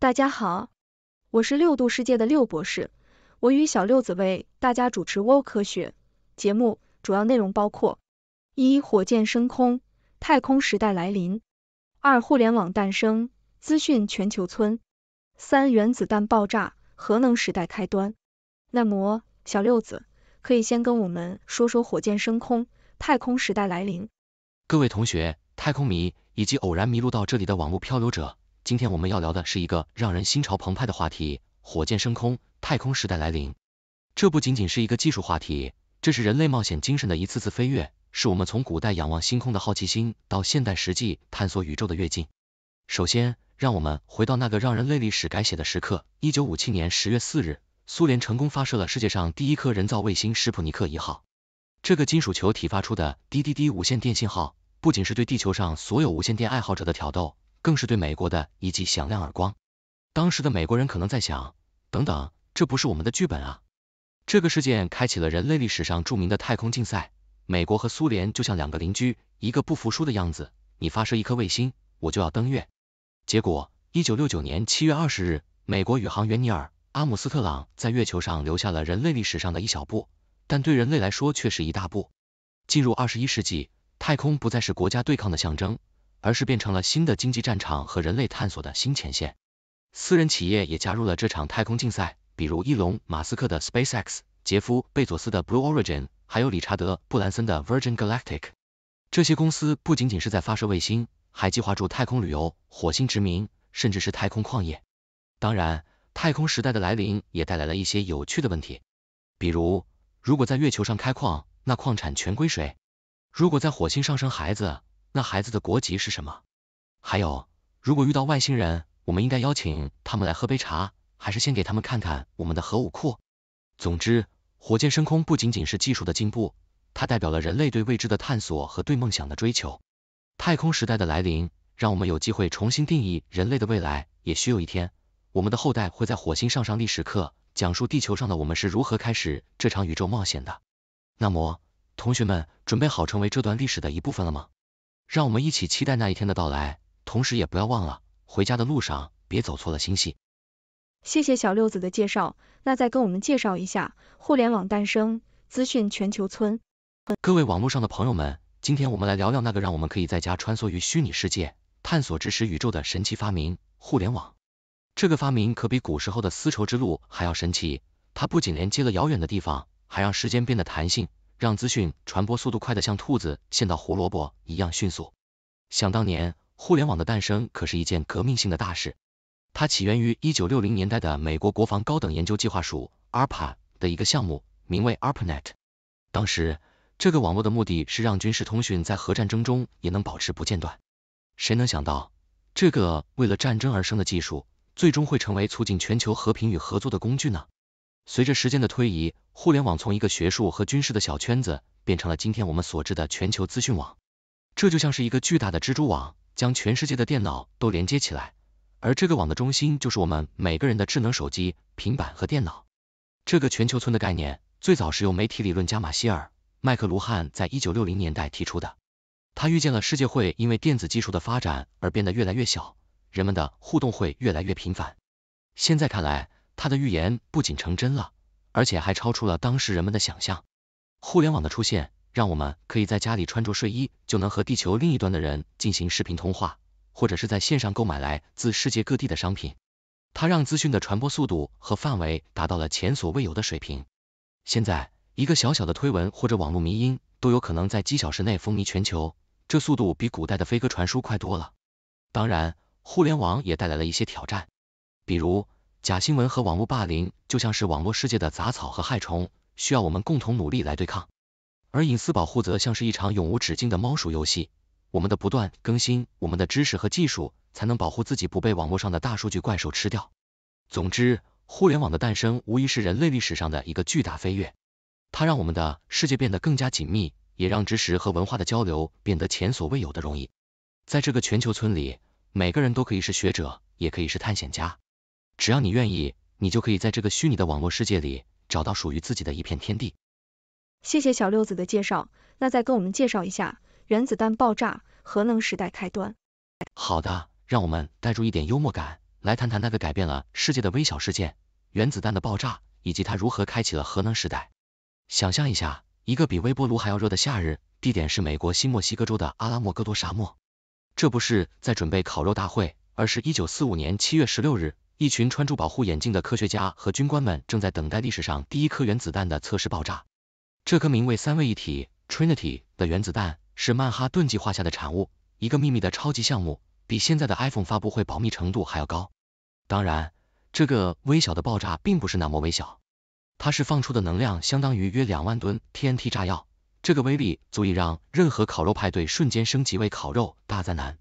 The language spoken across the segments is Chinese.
大家好，我是六度世界的六博士，我与小六子为大家主持《沃科学》节目，主要内容包括：一、火箭升空，太空时代来临；二、互联网诞生，资讯全球村；三、原子弹爆炸，核能时代开端。那么，小六子可以先跟我们说说火箭升空，太空时代来临。各位同学、太空迷以及偶然迷路到这里的网络漂流者。今天我们要聊的是一个让人心潮澎湃的话题——火箭升空，太空时代来临。这不仅仅是一个技术话题，这是人类冒险精神的一次次飞跃，是我们从古代仰望星空的好奇心到现代实际探索宇宙的跃进。首先，让我们回到那个让人类历史改写的时刻：一九五七年十月四日，苏联成功发射了世界上第一颗人造卫星“史普尼克一号”。这个金属球体发出的滴滴滴无线电信号，不仅是对地球上所有无线电爱好者的挑逗。更是对美国的一记响亮耳光。当时的美国人可能在想，等等，这不是我们的剧本啊！这个事件开启了人类历史上著名的太空竞赛，美国和苏联就像两个邻居，一个不服输的样子，你发射一颗卫星，我就要登月。结果，一九六九年七月二十日，美国宇航员尼尔·阿姆斯特朗在月球上留下了人类历史上的一小步，但对人类来说却是一大步。进入二十一世纪，太空不再是国家对抗的象征。而是变成了新的经济战场和人类探索的新前线。私人企业也加入了这场太空竞赛，比如伊隆马斯克的 SpaceX、杰夫贝佐斯的 Blue Origin，还有理查德布兰森的 Virgin Galactic。这些公司不仅仅是在发射卫星，还计划住太空旅游、火星殖民，甚至是太空矿业。当然，太空时代的来临也带来了一些有趣的问题，比如如果在月球上开矿，那矿产权归谁？如果在火星上生孩子？那孩子的国籍是什么？还有，如果遇到外星人，我们应该邀请他们来喝杯茶，还是先给他们看看我们的核武库？总之，火箭升空不仅仅是技术的进步，它代表了人类对未知的探索和对梦想的追求。太空时代的来临，让我们有机会重新定义人类的未来。也许有一天，我们的后代会在火星上上历史课，讲述地球上的我们是如何开始这场宇宙冒险的。那么，同学们，准备好成为这段历史的一部分了吗？让我们一起期待那一天的到来，同时也不要忘了，回家的路上别走错了星系。谢谢小六子的介绍，那再跟我们介绍一下互联网诞生、资讯全球村。各位网络上的朋友们，今天我们来聊聊那个让我们可以在家穿梭于虚拟世界、探索知识宇宙的神奇发明——互联网。这个发明可比古时候的丝绸之路还要神奇，它不仅连接了遥远的地方，还让时间变得弹性。让资讯传播速度快的像兔子见到胡萝卜一样迅速。想当年，互联网的诞生可是一件革命性的大事，它起源于一九六零年代的美国国防高等研究计划署 （ARP） a 的一个项目，名为 ARPANET。当时，这个网络的目的是让军事通讯在核战争中也能保持不间断。谁能想到，这个为了战争而生的技术，最终会成为促进全球和平与合作的工具呢？随着时间的推移，互联网从一个学术和军事的小圈子变成了今天我们所知的全球资讯网。这就像是一个巨大的蜘蛛网，将全世界的电脑都连接起来，而这个网的中心就是我们每个人的智能手机、平板和电脑。这个全球村的概念最早是由媒体理论家马歇尔·麦克卢汉在1960年代提出的，他预见了世界会因为电子技术的发展而变得越来越小，人们的互动会越来越频繁。现在看来，他的预言不仅成真了，而且还超出了当时人们的想象。互联网的出现，让我们可以在家里穿着睡衣就能和地球另一端的人进行视频通话，或者是在线上购买来自世界各地的商品。它让资讯的传播速度和范围达到了前所未有的水平。现在，一个小小的推文或者网络迷因都有可能在几小时内风靡全球，这速度比古代的飞鸽传书快多了。当然，互联网也带来了一些挑战，比如。假新闻和网络霸凌就像是网络世界的杂草和害虫，需要我们共同努力来对抗；而隐私保护则像是一场永无止境的猫鼠游戏，我们的不断更新我们的知识和技术，才能保护自己不被网络上的大数据怪兽吃掉。总之，互联网的诞生无疑是人类历史上的一个巨大飞跃，它让我们的世界变得更加紧密，也让知识和文化的交流变得前所未有的容易。在这个全球村里，每个人都可以是学者，也可以是探险家。只要你愿意，你就可以在这个虚拟的网络世界里找到属于自己的一片天地。谢谢小六子的介绍，那再跟我们介绍一下原子弹爆炸、核能时代开端。好的，让我们带入一点幽默感，来谈谈那个改变了世界的微小事件——原子弹的爆炸，以及它如何开启了核能时代。想象一下，一个比微波炉还要热的夏日，地点是美国新墨西哥州的阿拉莫戈多沙漠。这不是在准备烤肉大会，而是一九四五年七月十六日。一群穿着保护眼镜的科学家和军官们正在等待历史上第一颗原子弹的测试爆炸。这颗名为三位一体 （Trinity） 的原子弹是曼哈顿计划下的产物，一个秘密的超级项目，比现在的 iPhone 发布会保密程度还要高。当然，这个微小的爆炸并不是那么微小，它释放出的能量相当于约两万吨 TNT 炸药。这个威力足以让任何烤肉派对瞬间升级为烤肉大灾难。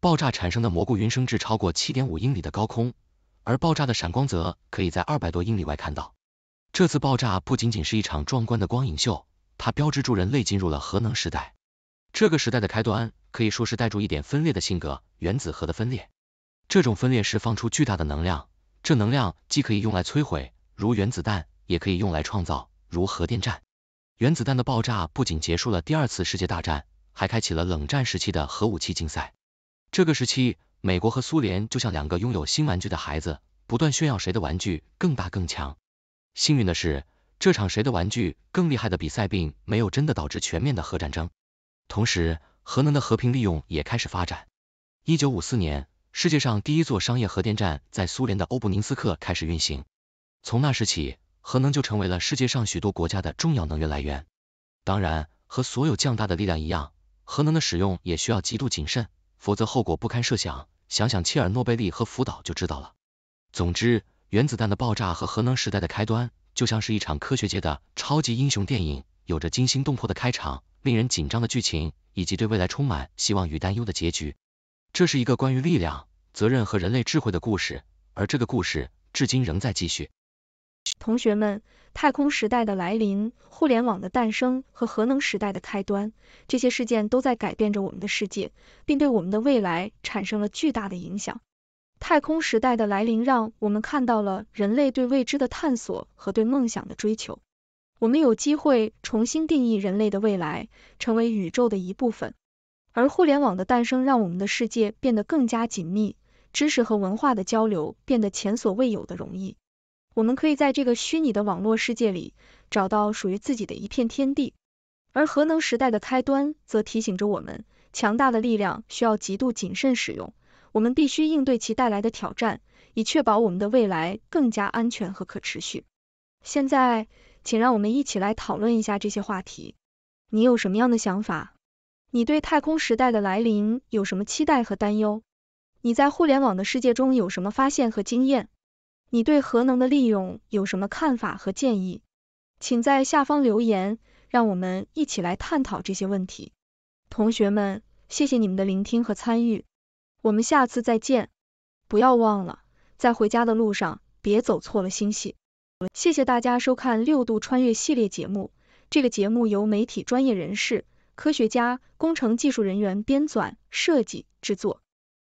爆炸产生的蘑菇云升至超过七点五英里的高空。而爆炸的闪光则可以在二百多英里外看到。这次爆炸不仅仅是一场壮观的光影秀，它标志着人类进入了核能时代。这个时代的开端可以说是带住一点分裂的性格，原子核的分裂。这种分裂释放出巨大的能量，这能量既可以用来摧毁，如原子弹，也可以用来创造，如核电站。原子弹的爆炸不仅结束了第二次世界大战，还开启了冷战时期的核武器竞赛。这个时期。美国和苏联就像两个拥有新玩具的孩子，不断炫耀谁的玩具更大更强。幸运的是，这场谁的玩具更厉害的比赛并没有真的导致全面的核战争。同时，核能的和平利用也开始发展。一九五四年，世界上第一座商业核电站在苏联的欧布宁斯克开始运行。从那时起，核能就成为了世界上许多国家的重要能源来源。当然，和所有强大的力量一样，核能的使用也需要极度谨慎，否则后果不堪设想。想想切尔诺贝利和福岛就知道了。总之，原子弹的爆炸和核能时代的开端，就像是一场科学界的超级英雄电影，有着惊心动魄的开场，令人紧张的剧情，以及对未来充满希望与担忧的结局。这是一个关于力量、责任和人类智慧的故事，而这个故事至今仍在继续。同学们，太空时代的来临、互联网的诞生和核能时代的开端，这些事件都在改变着我们的世界，并对我们的未来产生了巨大的影响。太空时代的来临让我们看到了人类对未知的探索和对梦想的追求，我们有机会重新定义人类的未来，成为宇宙的一部分。而互联网的诞生让我们的世界变得更加紧密，知识和文化的交流变得前所未有的容易。我们可以在这个虚拟的网络世界里找到属于自己的一片天地，而核能时代的开端则提醒着我们，强大的力量需要极度谨慎使用。我们必须应对其带来的挑战，以确保我们的未来更加安全和可持续。现在，请让我们一起来讨论一下这些话题。你有什么样的想法？你对太空时代的来临有什么期待和担忧？你在互联网的世界中有什么发现和经验？你对核能的利用有什么看法和建议？请在下方留言，让我们一起来探讨这些问题。同学们，谢谢你们的聆听和参与，我们下次再见。不要忘了，在回家的路上别走错了星系。谢谢大家收看六度穿越系列节目，这个节目由媒体专业人士、科学家、工程技术人员编纂、设计、制作。